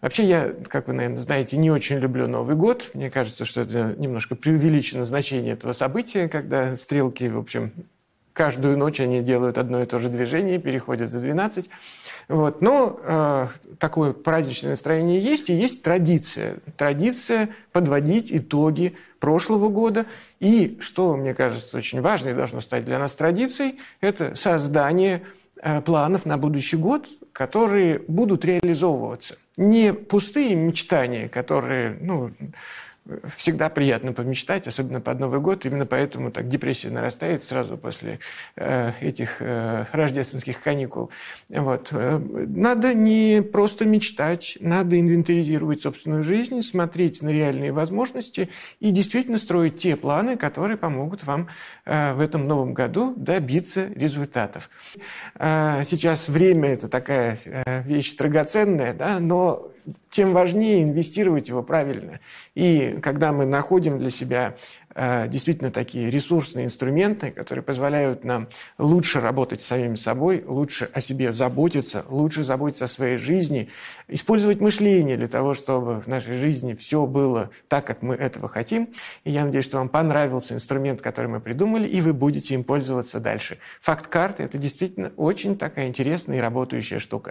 Вообще я, как вы, наверное, знаете, не очень люблю Новый год. Мне кажется, что это немножко преувеличено значение этого события, когда стрелки, в общем, каждую ночь они делают одно и то же движение, переходят за 12. Вот. Но э, такое праздничное настроение есть, и есть традиция. Традиция подводить итоги прошлого года. И что, мне кажется, очень важно и должно стать для нас традицией, это создание э, планов на будущий год, которые будут реализовываться не пустые мечтания, которые ну, всегда приятно помечтать, особенно под Новый год. Именно поэтому так депрессия нарастает сразу после э, этих э, рождественских каникул. Вот. Надо не просто мечтать, надо инвентаризировать собственную жизнь, смотреть на реальные возможности и действительно строить те планы, которые помогут вам э, в этом новом году добиться результатов. Э, сейчас время – это такая э, вещь драгоценная, да, но тем важнее инвестировать его правильно. И когда мы находим для себя э, действительно такие ресурсные инструменты, которые позволяют нам лучше работать с самим собой, лучше о себе заботиться, лучше заботиться о своей жизни, использовать мышление для того, чтобы в нашей жизни все было так, как мы этого хотим. И я надеюсь, что вам понравился инструмент, который мы придумали, и вы будете им пользоваться дальше. Факт-карты – это действительно очень такая интересная и работающая штука.